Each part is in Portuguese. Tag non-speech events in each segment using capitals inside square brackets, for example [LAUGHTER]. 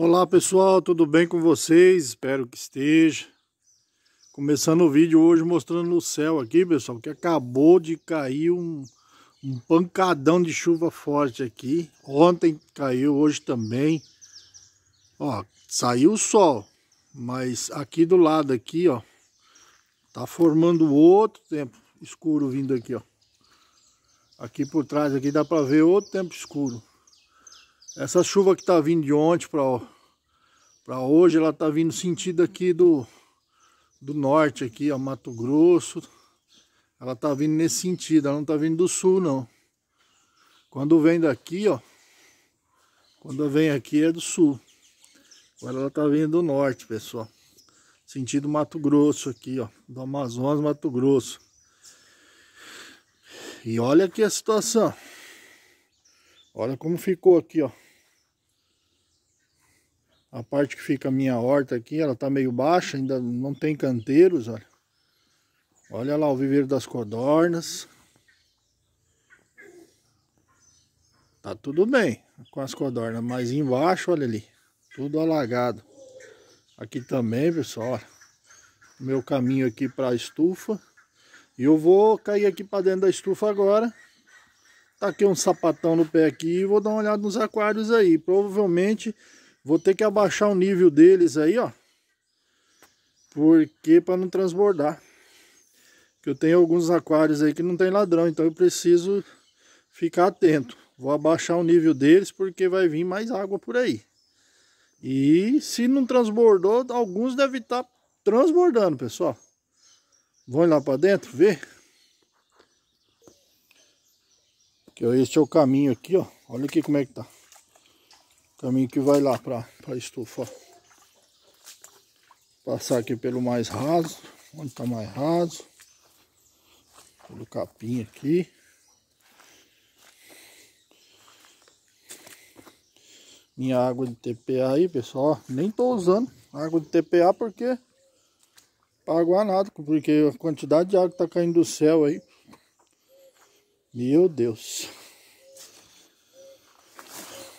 Olá pessoal, tudo bem com vocês? Espero que esteja. Começando o vídeo hoje mostrando o céu aqui, pessoal, que acabou de cair um, um pancadão de chuva forte aqui. Ontem caiu, hoje também. Ó, saiu o sol, mas aqui do lado aqui, ó, tá formando outro tempo escuro vindo aqui, ó. Aqui por trás aqui dá para ver outro tempo escuro. Essa chuva que tá vindo de ontem para hoje, ela tá vindo sentido aqui do, do norte, aqui, ó, Mato Grosso. Ela tá vindo nesse sentido, ela não tá vindo do sul, não. Quando vem daqui, ó, quando vem aqui é do sul. Agora ela tá vindo do norte, pessoal. Sentido Mato Grosso aqui, ó, do Amazonas, Mato Grosso. E olha aqui a situação. Olha como ficou aqui, ó. A parte que fica a minha horta aqui, ela tá meio baixa, ainda não tem canteiros, olha. Olha lá o viveiro das codornas. Tá tudo bem com as codornas, mas embaixo, olha ali, tudo alagado. Aqui também, pessoal, olha, meu caminho aqui para a estufa. E eu vou cair aqui para dentro da estufa agora. Taquei tá um sapatão no pé aqui e vou dar uma olhada nos aquários aí. Provavelmente Vou ter que abaixar o nível deles aí, ó. Porque para não transbordar. Que eu tenho alguns aquários aí que não tem ladrão, então eu preciso ficar atento. Vou abaixar o nível deles porque vai vir mais água por aí. E se não transbordou, alguns devem estar tá transbordando, pessoal. Vamos lá para dentro ver. Este é o caminho aqui, ó. Olha aqui como é que tá. Caminho que vai lá para a estufa. Passar aqui pelo mais raso. Onde está mais raso. Pelo capim aqui. Minha água de TPA aí, pessoal. Nem tô usando água de TPA porque... Água nada, porque a quantidade de água que tá caindo do céu aí. Meu Deus.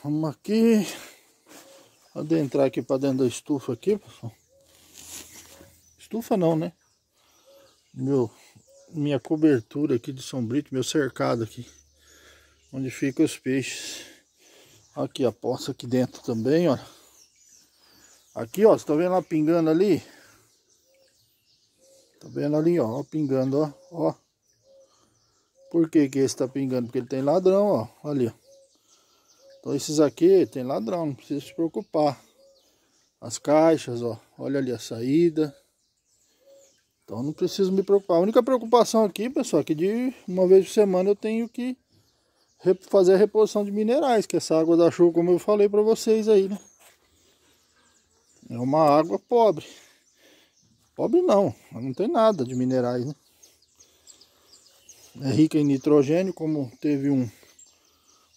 Vamos aqui. Adentrar aqui para dentro da estufa aqui, pessoal. Estufa não, né? Meu, minha cobertura aqui de sombrito, meu cercado aqui. Onde ficam os peixes. Aqui a poça aqui dentro também, ó. Aqui, ó, você tá vendo lá pingando ali? Tá vendo ali, ó, pingando, ó, ó. Por que que esse tá pingando? Porque ele tem ladrão, ó, ali, ó. Então esses aqui tem ladrão, não precisa se preocupar. As caixas, ó, olha ali a saída. Então não preciso me preocupar. A única preocupação aqui, pessoal, é que de uma vez por semana eu tenho que fazer a reposição de minerais, que essa água da chuva, como eu falei para vocês aí, né? É uma água pobre. Pobre não, não tem nada de minerais, né? É rica em nitrogênio, como teve um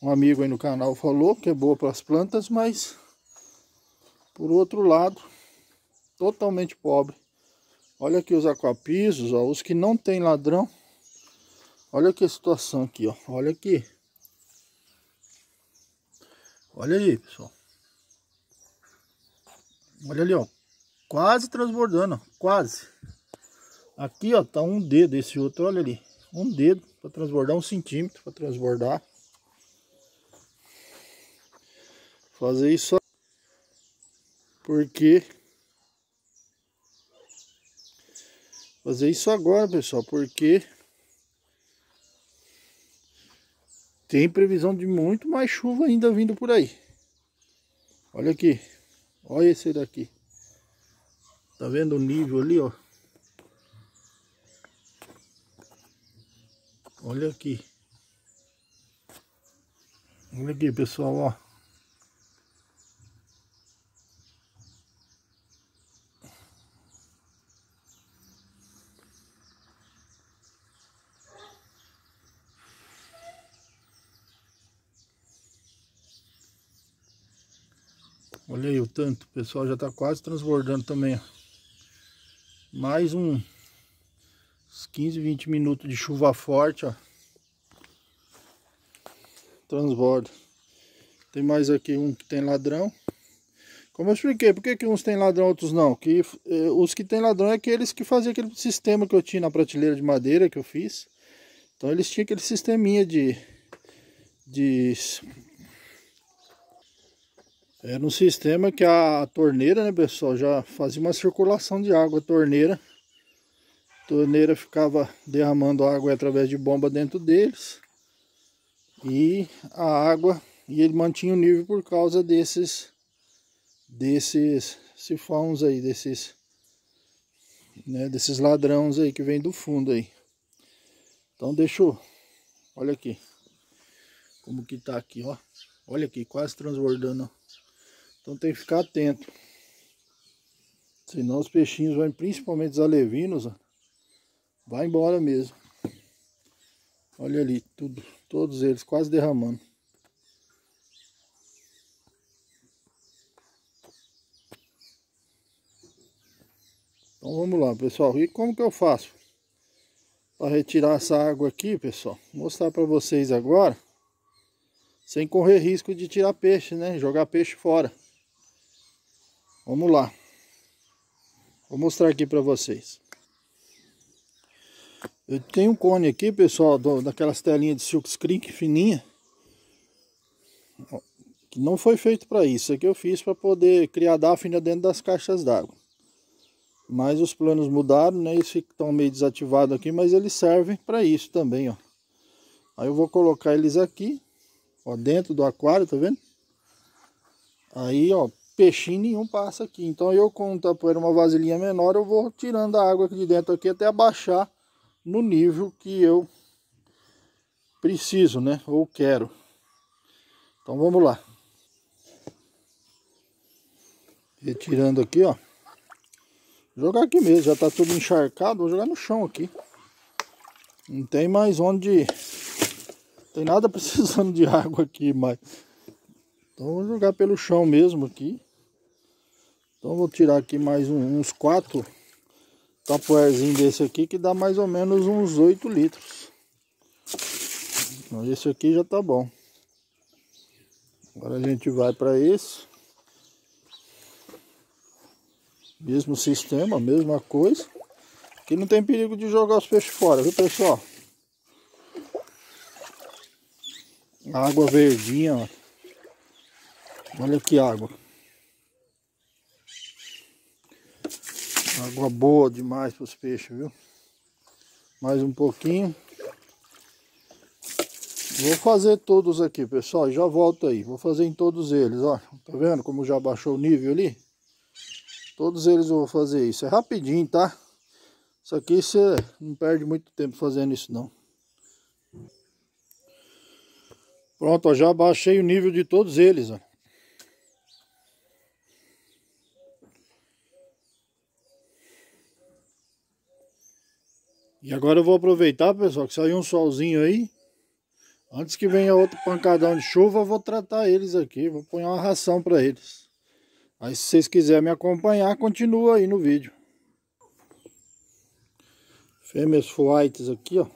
um amigo aí no canal falou que é boa para as plantas, mas por outro lado, totalmente pobre. Olha aqui os aquapisos, ó, os que não tem ladrão. Olha aqui a situação aqui, ó. Olha aqui. Olha aí, pessoal. Olha ali, ó. Quase transbordando, ó. quase. Aqui, ó, tá um dedo esse outro, olha ali. Um dedo para transbordar, um centímetro para transbordar. Fazer isso porque fazer isso agora, pessoal, porque tem previsão de muito mais chuva ainda vindo por aí. Olha aqui. Olha esse daqui. Tá vendo o nível ali, ó? Olha aqui. Olha aqui, pessoal, ó. Olha aí o tanto, o pessoal já está quase transbordando também. Ó. Mais um, uns 15, 20 minutos de chuva forte, ó. Transborda. Tem mais aqui um que tem ladrão. Como eu expliquei, por que, que uns tem ladrão, outros não? Que eh, os que tem ladrão é aqueles que faziam aquele sistema que eu tinha na prateleira de madeira que eu fiz. Então eles tinham aquele sisteminha de, de é no sistema que a torneira, né, pessoal, já fazia uma circulação de água, a torneira. A torneira ficava derramando água através de bomba dentro deles. E a água, e ele mantinha o nível por causa desses, desses sifões aí, desses, né, desses ladrões aí que vem do fundo aí. Então deixa eu, olha aqui, como que tá aqui, ó. Olha aqui, quase transbordando, então tem que ficar atento. Senão os peixinhos vão, principalmente os alevinos, ó, vai embora mesmo. Olha ali, tudo, todos eles quase derramando. Então vamos lá, pessoal. E como que eu faço? Para retirar essa água aqui, pessoal. Vou mostrar para vocês agora. Sem correr risco de tirar peixe, né? Jogar peixe fora. Vamos lá. Vou mostrar aqui para vocês. Eu tenho um cone aqui, pessoal, do, daquelas telinhas de silkscreen fininha. Que não foi feito para isso. Isso aqui eu fiz para poder criar dáfnia dentro das caixas d'água. Mas os planos mudaram, né? Eles estão meio desativados aqui, mas eles servem para isso também, ó. Aí eu vou colocar eles aqui, ó, dentro do aquário, tá vendo? Aí, ó, peixinho nenhum passa aqui. Então eu com tá por uma vasilhinha menor, eu vou tirando a água aqui de dentro aqui até abaixar no nível que eu preciso, né? Ou quero. Então vamos lá. Retirando aqui, ó. Vou jogar aqui mesmo, já tá tudo encharcado, vou jogar no chão aqui. Não tem mais onde... Não tem nada [LAUGHS] precisando de água aqui mais. Então vou jogar pelo chão mesmo aqui. Então vou tirar aqui mais um, uns quatro tapoezinho desse aqui que dá mais ou menos uns 8 litros. Então, esse aqui já tá bom. Agora a gente vai para esse. Mesmo sistema, mesma coisa. Aqui não tem perigo de jogar os peixes fora, viu pessoal? Água verdinha, ó. Olha que água. Água boa demais para os peixes, viu? Mais um pouquinho. Vou fazer todos aqui, pessoal. Já volto aí. Vou fazer em todos eles, ó. Tá vendo como já baixou o nível ali? Todos eles eu vou fazer isso. É rapidinho, tá? Isso aqui você não perde muito tempo fazendo isso, não. Pronto, ó, já baixei o nível de todos eles, ó. E agora eu vou aproveitar, pessoal, que saiu um solzinho aí. Antes que venha outro pancadão de chuva, eu vou tratar eles aqui. Vou pôr uma ração para eles. Aí se vocês quiserem me acompanhar, continua aí no vídeo. Fêmeas White's aqui, ó.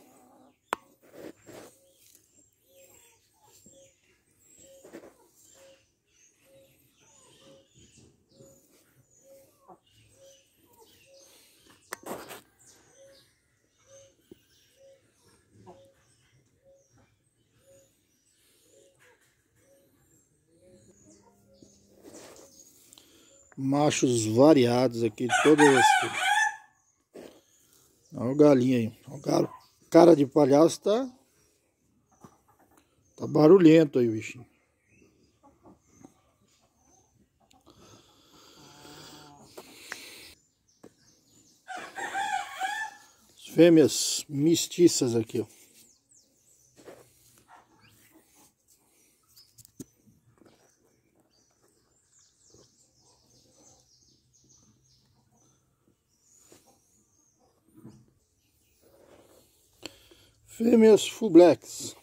machos variados aqui, de todas as Olha o galinho aí. O galo. cara de palhaço tá... Tá barulhento aí o bichinho. Fêmeas mestiças aqui, ó. comprei meus full blacks.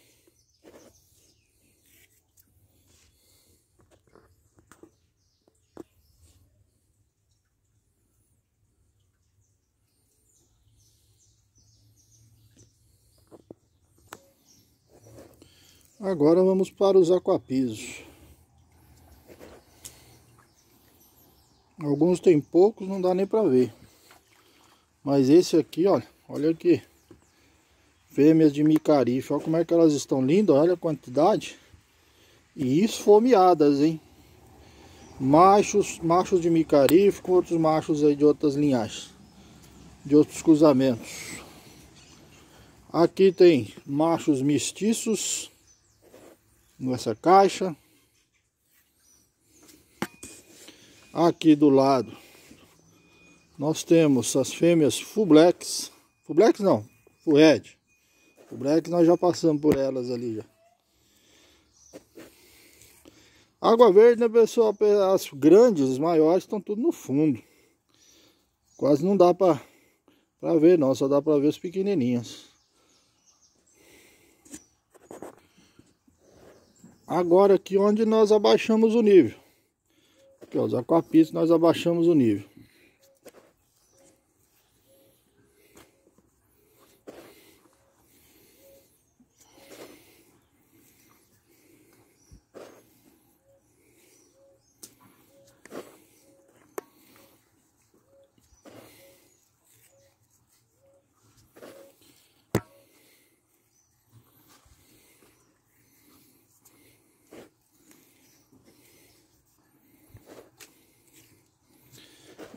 Agora vamos para os aquapisos. Alguns tem poucos, não dá nem para ver. Mas esse aqui, olha, olha aqui. Fêmeas de micarife. Olha como é que elas estão lindas. Olha a quantidade. E esfomeadas, hein? Machos, machos de micarife com outros machos aí de outras linhagens. De outros cruzamentos. Aqui tem machos mestiços. Nessa caixa. Aqui do lado nós temos as fêmeas Fublex, Fublex não, Fured, o problema é que nós já passamos por elas ali já. Água verde, né pessoal? As grandes, as maiores, estão tudo no fundo. Quase não dá para pra ver não, só dá para ver os pequenininhos. Agora aqui onde nós abaixamos o nível. Aqui ó, os aquapitos nós abaixamos o nível.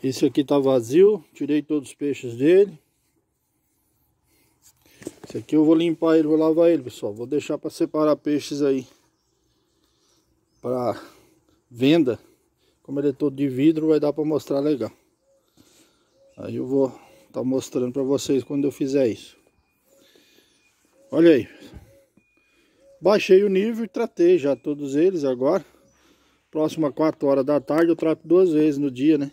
Esse aqui tá vazio, tirei todos os peixes dele. Esse aqui eu vou limpar ele, vou lavar ele, pessoal. Vou deixar para separar peixes aí para venda. Como ele é todo de vidro, vai dar para mostrar legal. Aí eu vou estar tá mostrando para vocês quando eu fizer isso. Olha aí. Baixei o nível e tratei já todos eles agora. Próxima 4 horas da tarde eu trato duas vezes no dia, né?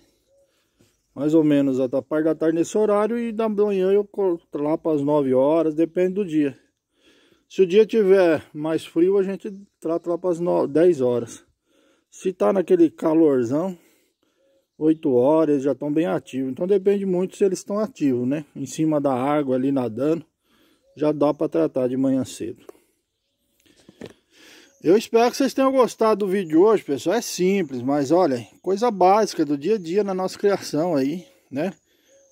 mais ou menos da tá parte da tarde nesse horário e da manhã eu corto lá para as 9 horas, depende do dia. Se o dia tiver mais frio, a gente trata lá para as 9, 10 horas. Se tá naquele calorzão, 8 horas já estão bem ativos. Então depende muito se eles estão ativos, né? Em cima da água ali nadando, já dá para tratar de manhã cedo. Eu espero que vocês tenham gostado do vídeo de hoje, pessoal. É simples, mas olha, coisa básica do dia a dia na nossa criação aí, né?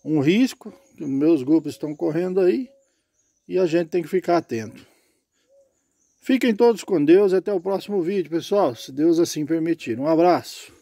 Um risco que meus grupos estão correndo aí e a gente tem que ficar atento. Fiquem todos com Deus até o próximo vídeo, pessoal, se Deus assim permitir. Um abraço.